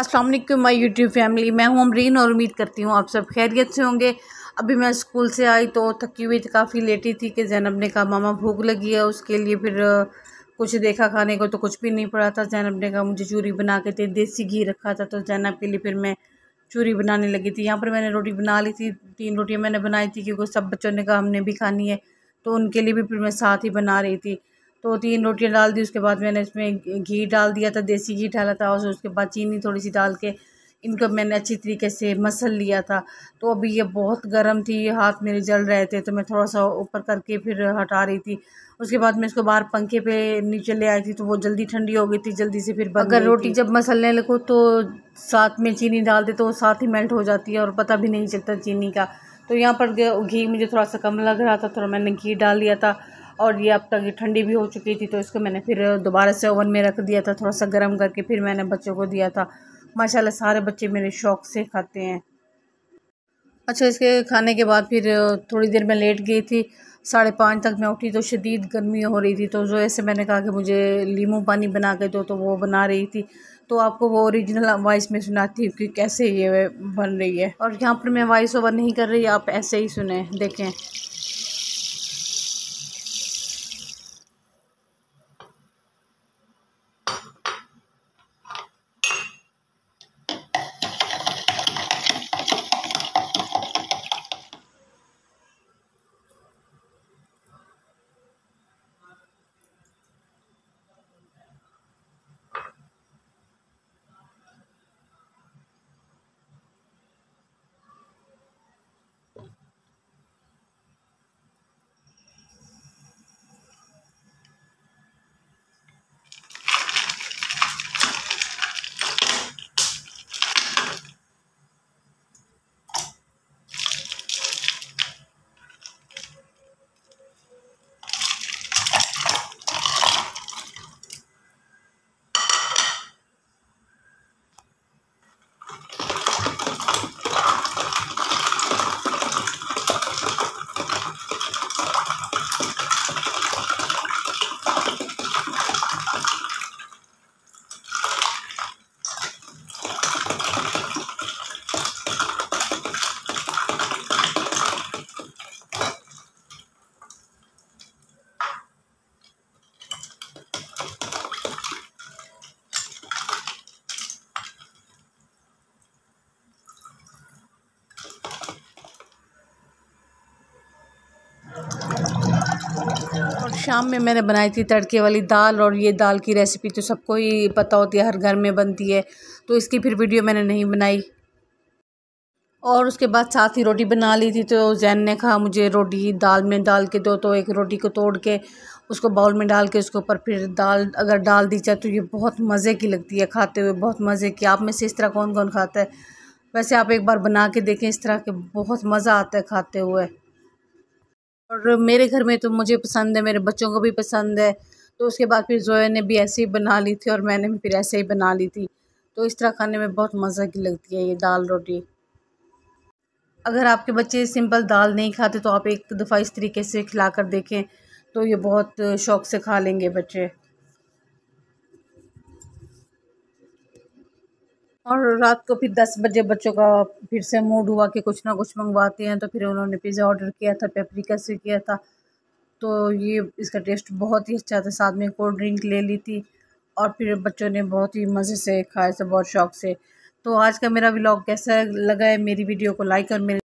अस्सलाम वालेकुम my YouTube family मैं हूं अमरीन और उम्मीद करती हूं आप सब खैरियत से होंगे अभी मैं स्कूल से आई तो थकी हुई थी काफ़ी लेटी थी कि जैनब ने कहा मामा भूख लगी है उसके लिए फिर कुछ देखा खाने को तो कुछ भी नहीं पड़ा था जैनब ने कहा मुझे चूरी बना के थे देसी घी रखा था तो जैनब के लिए फिर मैं चूरी बनाने लगी थी यहाँ पर मैंने रोटी बना ली थी तीन रोटियाँ मैंने बनाई थी क्योंकि सब बच्चों ने कहा हमने भी खानी है तो उनके लिए भी फिर मैं साथ ही बना रही थी तो तीन रोटियाँ डाल दी उसके बाद मैंने इसमें घी डाल दिया था देसी घी डाला था और उसके बाद चीनी थोड़ी सी डाल के इनको मैंने अच्छी तरीके से मसल लिया था तो अभी ये बहुत गर्म थी हाथ मेरे जल रहे थे तो मैं थोड़ा सा ऊपर करके फिर हटा रही थी उसके बाद मैं इसको बाहर पंखे पे नीचे ले आई थी तो वो जल्दी ठंडी हो गई थी जल्दी से फिर अगर रोटी जब मसलने लगो तो साथ में चीनी डाल दे तो साथ ही मेल्ट हो जाती है और पता भी नहीं चलता चीनी का तो यहाँ पर घी मुझे थोड़ा सा कम लग रहा था थोड़ा तो मैंने घी डाल दिया था और ये अब तक ये ठंडी भी हो चुकी थी तो इसको मैंने फिर दोबारा से ओवन में रख दिया था थोड़ा सा गर्म करके फिर मैंने बच्चों को दिया था माशाला सारे बच्चे मेरे शौक़ से खाते हैं अच्छा इसके खाने के बाद फिर थोड़ी देर में लेट गई थी साढ़े पाँच तक मैं उठी तो शदीद गर्मी हो रही थी तो जो ऐसे मैंने कहा कि मुझे लीमू पानी बना के दो तो वो बना रही थी तो आपको वो ओरिजिनल वॉइस में सुनाती हूँ कि कैसे ये बन रही है और यहाँ पर मैं वॉइस ओवर नहीं कर रही आप ऐसे ही सुने देखें शाम में मैंने बनाई थी तड़के वाली दाल और ये दाल की रेसिपी तो सबको ही पता होती है हर घर में बनती है तो इसकी फिर वीडियो मैंने नहीं बनाई और उसके बाद साथ ही रोटी बना ली थी तो जैन ने कहा मुझे रोटी दाल में डाल के दो तो एक रोटी को तोड़ के उसको बाउल में डाल के उसके ऊपर फिर दाल अगर डाल दी जाए तो ये बहुत मज़े की लगती है खाते हुए बहुत मज़े की आप में से इस तरह कौन कौन खाता है वैसे आप एक बार बना के देखें इस तरह के बहुत मज़ा आता है खाते हुए और मेरे घर में तो मुझे पसंद है मेरे बच्चों को भी पसंद है तो उसके बाद फिर जोया ने भी ऐसे ही बना ली थी और मैंने भी फिर ऐसे ही बना ली थी तो इस तरह खाने में बहुत मज़ा की लगती है ये दाल रोटी अगर आपके बच्चे सिंपल दाल नहीं खाते तो आप एक दफ़ा इस तरीके से खिला कर देखें तो ये बहुत शौक से खा लेंगे बच्चे और रात को फिर दस बजे बच्चों का फिर से मूड हुआ कि कुछ ना कुछ मंगवाते हैं तो फिर उन्होंने पिज़्ज़ा ऑर्डर किया था पेपरिका से किया था तो ये इसका टेस्ट बहुत ही अच्छा था साथ में कोल्ड ड्रिंक ले ली थी और फिर बच्चों ने बहुत ही मज़े से खाया था बहुत शौक से तो आज का मेरा व्लॉग कैसा लगा है मेरी वीडियो को लाइक और मेरे